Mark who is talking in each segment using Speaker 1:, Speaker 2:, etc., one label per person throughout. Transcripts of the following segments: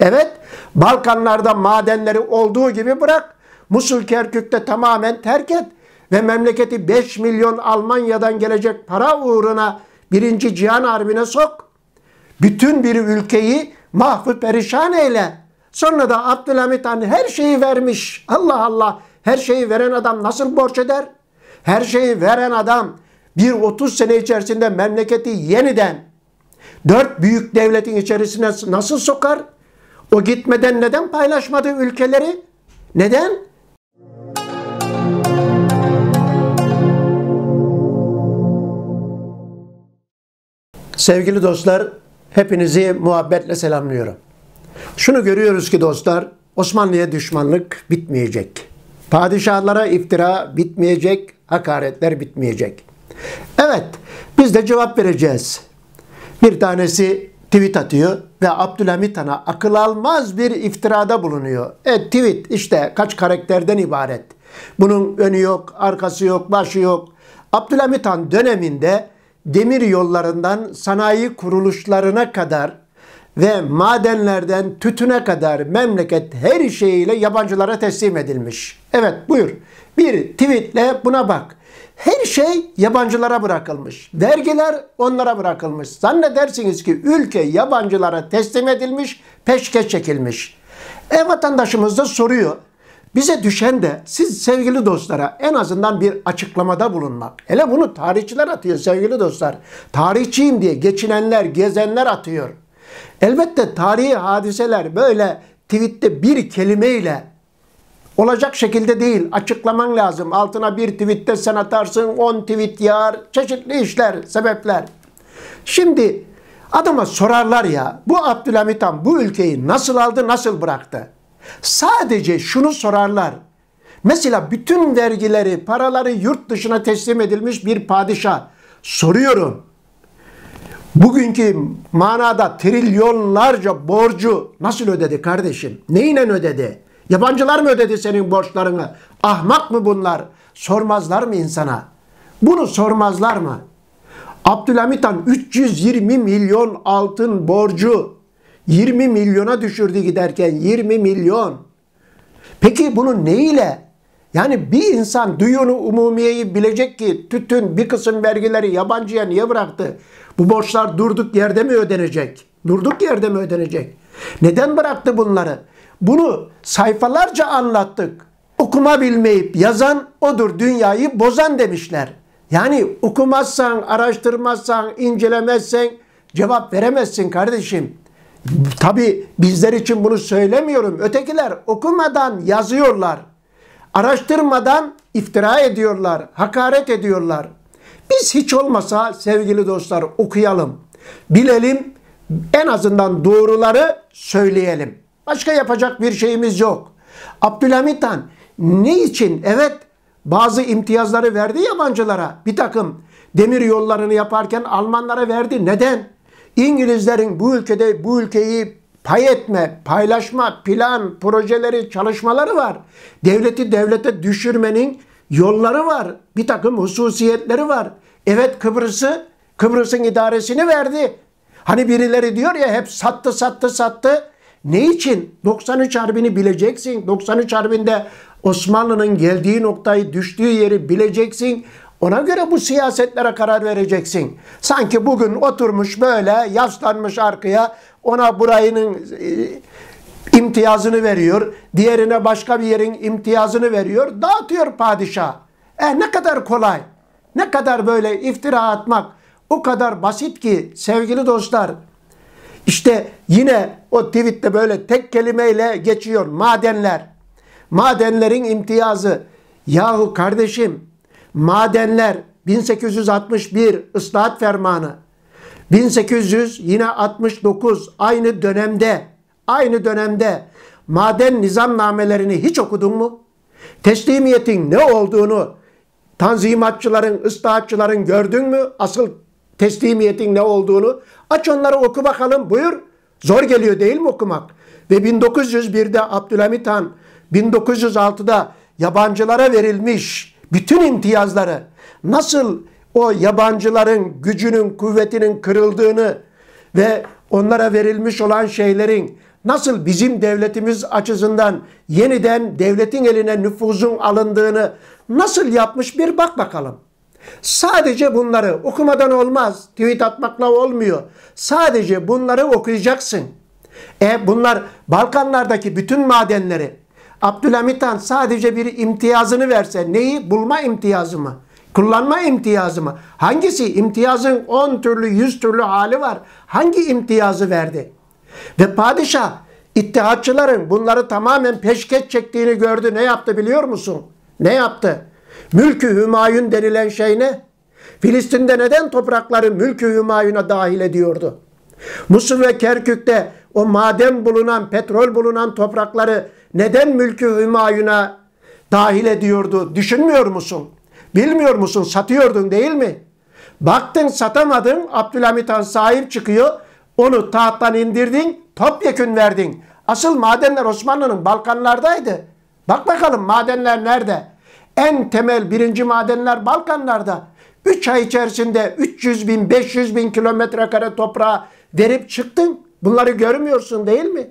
Speaker 1: Evet, Balkanlarda madenleri olduğu gibi bırak. Musul Kerkük'te tamamen terk et. Ve memleketi 5 milyon Almanya'dan gelecek para uğruna birinci Cihan Harbi'ne sok. Bütün bir ülkeyi mahvı perişan eyle. Sonra da Abdülhamit Han her şeyi vermiş. Allah Allah her şeyi veren adam nasıl borç eder? Her şeyi veren adam bir 30 sene içerisinde memleketi yeniden dört büyük devletin içerisine nasıl sokar? O gitmeden neden paylaşmadı ülkeleri? Neden? Sevgili dostlar, hepinizi muhabbetle selamlıyorum. Şunu görüyoruz ki dostlar, Osmanlı'ya düşmanlık bitmeyecek. Padişahlara iftira bitmeyecek, hakaretler bitmeyecek. Evet, biz de cevap vereceğiz. Bir tanesi tweet atıyor ve Abdülhamit Han'a akıl almaz bir iftirada bulunuyor. E tweet işte kaç karakterden ibaret. Bunun önü yok, arkası yok, başı yok. Abdülhamit Han döneminde demir yollarından sanayi kuruluşlarına kadar ve madenlerden tütüne kadar memleket her şeyiyle yabancılara teslim edilmiş. Evet buyur. Bir tweetle buna bak. Her şey yabancılara bırakılmış. Vergiler onlara bırakılmış. Zannedersiniz ki ülke yabancılara teslim edilmiş, peşke çekilmiş. Ev vatandaşımız da soruyor. Bize düşen de siz sevgili dostlara en azından bir açıklamada bulunmak. Hele bunu tarihçiler atıyor sevgili dostlar. Tarihçiyim diye geçinenler, gezenler atıyor. Elbette tarihi hadiseler böyle tweette bir kelimeyle olacak şekilde değil. Açıklaman lazım. Altına bir tweette sen atarsın, on tweet yağar, çeşitli işler, sebepler. Şimdi adama sorarlar ya, bu Abdülhamit Han bu ülkeyi nasıl aldı, nasıl bıraktı? Sadece şunu sorarlar. Mesela bütün vergileri, paraları yurt dışına teslim edilmiş bir padişah. Soruyorum bugünkü manada trilyonlarca borcu nasıl ödedi kardeşim? Neyle ödedi? Yabancılar mı ödedi senin borçlarını? Ahmak mı bunlar? Sormazlar mı insana? Bunu sormazlar mı? Abdülhamit Han 320 milyon altın borcu 20 milyona düşürdü giderken 20 milyon. Peki bunu neyle yani bir insan duyunu umumiyeyi bilecek ki tütün bir kısım vergileri yabancıya niye bıraktı? Bu borçlar durduk yerde mi ödenecek? Durduk yerde mi ödenecek? Neden bıraktı bunları? Bunu sayfalarca anlattık. Okuma bilmeyip yazan odur dünyayı bozan demişler. Yani okumazsan, araştırmazsan, incelemezsen cevap veremezsin kardeşim. Tabi bizler için bunu söylemiyorum. Ötekiler okumadan yazıyorlar araştırmadan iftira ediyorlar, hakaret ediyorlar. Biz hiç olmasa sevgili dostlar okuyalım, bilelim, en azından doğruları söyleyelim. Başka yapacak bir şeyimiz yok. Abdülhamit Han ne için? Evet bazı imtiyazları verdi yabancılara. Bir takım demir yollarını yaparken Almanlara verdi. Neden? İngilizlerin bu ülkede bu ülkeyi pay etme, paylaşma, plan, projeleri, çalışmaları var. Devleti devlete düşürmenin yolları var. Bir takım hususiyetleri var. Evet Kıbrıs'ı, Kıbrıs'ın idaresini verdi. Hani birileri diyor ya hep sattı sattı sattı. Ne için? 93 Harbi'ni bileceksin. 93 Harbi'nde Osmanlı'nın geldiği noktayı, düştüğü yeri bileceksin. Ona göre bu siyasetlere karar vereceksin. Sanki bugün oturmuş böyle yaslanmış arkaya ona burayının e, imtiyazını veriyor. Diğerine başka bir yerin imtiyazını veriyor. Dağıtıyor padişah. E ne kadar kolay. Ne kadar böyle iftira atmak. O kadar basit ki sevgili dostlar. İşte yine o tweette böyle tek kelimeyle geçiyor. Madenler. Madenlerin imtiyazı. Yahu kardeşim madenler 1861 ıslahat fermanı 1800 yine 69 aynı dönemde aynı dönemde maden nizamnamelerini hiç okudun mu? Teslimiyetin ne olduğunu tanzimatçıların, ıslahatçıların gördün mü? Asıl teslimiyetin ne olduğunu. Aç onları oku bakalım buyur. Zor geliyor değil mi okumak? Ve 1901'de Abdülhamit Han 1906'da yabancılara verilmiş bütün imtiyazları nasıl o yabancıların gücünün, kuvvetinin kırıldığını ve onlara verilmiş olan şeylerin nasıl bizim devletimiz açısından yeniden devletin eline nüfuzun alındığını nasıl yapmış bir bak bakalım. Sadece bunları okumadan olmaz. Tweet atmakla olmuyor. Sadece bunları okuyacaksın. E bunlar Balkanlardaki bütün madenleri Abdülhamit Han sadece bir imtiyazını verse neyi? Bulma imtiyazı mı? Kullanma imtiyazı mı? Hangisi? İmtiyazın 10 türlü 100 türlü hali var. Hangi imtiyazı verdi? Ve padişah İttihatçıların bunları tamamen peşkeş çektiğini gördü. Ne yaptı biliyor musun? Ne yaptı? Mülkü Hümayun denilen şey ne? Filistin'de neden toprakları Mülkü Hümayun'a dahil ediyordu? Musul ve Kerkük'te o maden bulunan, petrol bulunan toprakları neden mülkü hümayuna dahil ediyordu? Düşünmüyor musun? Bilmiyor musun? Satıyordun değil mi? Baktın satamadın. Abdülhamit Han sahip çıkıyor. Onu tahttan indirdin. Topyekün verdin. Asıl madenler Osmanlı'nın Balkanlardaydı. Bak bakalım madenler nerede? En temel birinci madenler Balkanlarda. 3 ay içerisinde 300 bin 500 bin kilometre kare toprağa derip çıktın. Bunları görmüyorsun değil mi?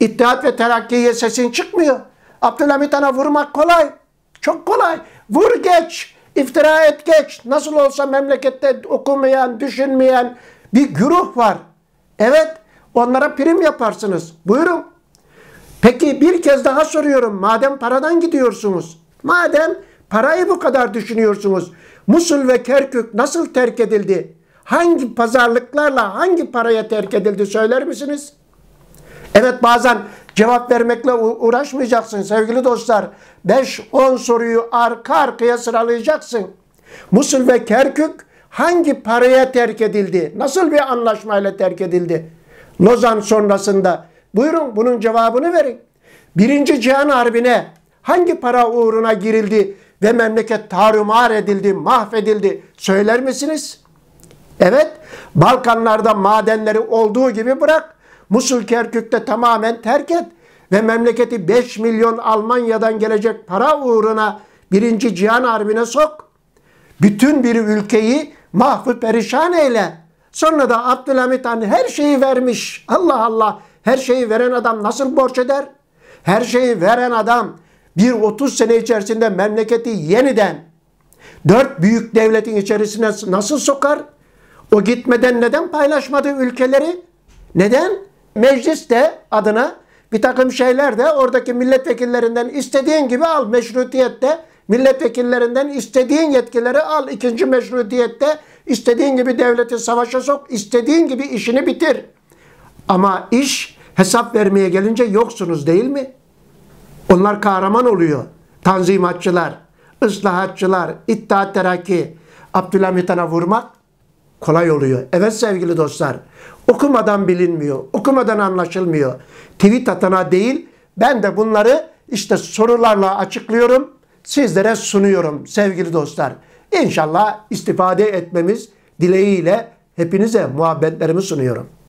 Speaker 1: İttihat ve Terakki'ye sesin çıkmıyor. Abdülhamit Han'a vurmak kolay. Çok kolay. Vur geç. İftira et geç. Nasıl olsa memlekette okumayan, düşünmeyen bir güruh var. Evet. Onlara prim yaparsınız. Buyurun. Peki bir kez daha soruyorum. Madem paradan gidiyorsunuz. Madem parayı bu kadar düşünüyorsunuz. Musul ve Kerkük nasıl terk edildi? Hangi pazarlıklarla hangi paraya terk edildi söyler misiniz? Evet bazen cevap vermekle uğraşmayacaksın sevgili dostlar. 5-10 soruyu arka arkaya sıralayacaksın. Musul ve Kerkük hangi paraya terk edildi? Nasıl bir anlaşmayla terk edildi? Lozan sonrasında. Buyurun bunun cevabını verin. Birinci Cihan Harbi'ne hangi para uğruna girildi ve memleket tarumar edildi, mahvedildi söyler misiniz? Evet, Balkanlarda madenleri olduğu gibi bırak, Musul Kerkük'te tamamen terk et ve memleketi 5 milyon Almanya'dan gelecek para uğruna 1. Cihan Harbi'ne sok. Bütün bir ülkeyi mahvı perişan eyle. Sonra da Abdülhamit Han her şeyi vermiş. Allah Allah her şeyi veren adam nasıl borç eder? Her şeyi veren adam bir 30 sene içerisinde memleketi yeniden dört büyük devletin içerisine nasıl sokar? O gitmeden neden paylaşmadı ülkeleri? Neden? meclis de adına bir takım şeyler de oradaki milletvekillerinden istediğin gibi al. Meşrutiyette milletvekillerinden istediğin yetkileri al. İkinci meşrutiyette istediğin gibi devleti savaşa sok, istediğin gibi işini bitir. Ama iş hesap vermeye gelince yoksunuz değil mi? Onlar kahraman oluyor. Tanzimatçılar, ıslahatçılar, İttihat teraki, Abdülhamit'e vurmak kolay oluyor. Evet sevgili dostlar, okumadan bilinmiyor, okumadan anlaşılmıyor. Tweet atana değil, ben de bunları işte sorularla açıklıyorum, sizlere sunuyorum sevgili dostlar. İnşallah istifade etmemiz dileğiyle hepinize muhabbetlerimi sunuyorum.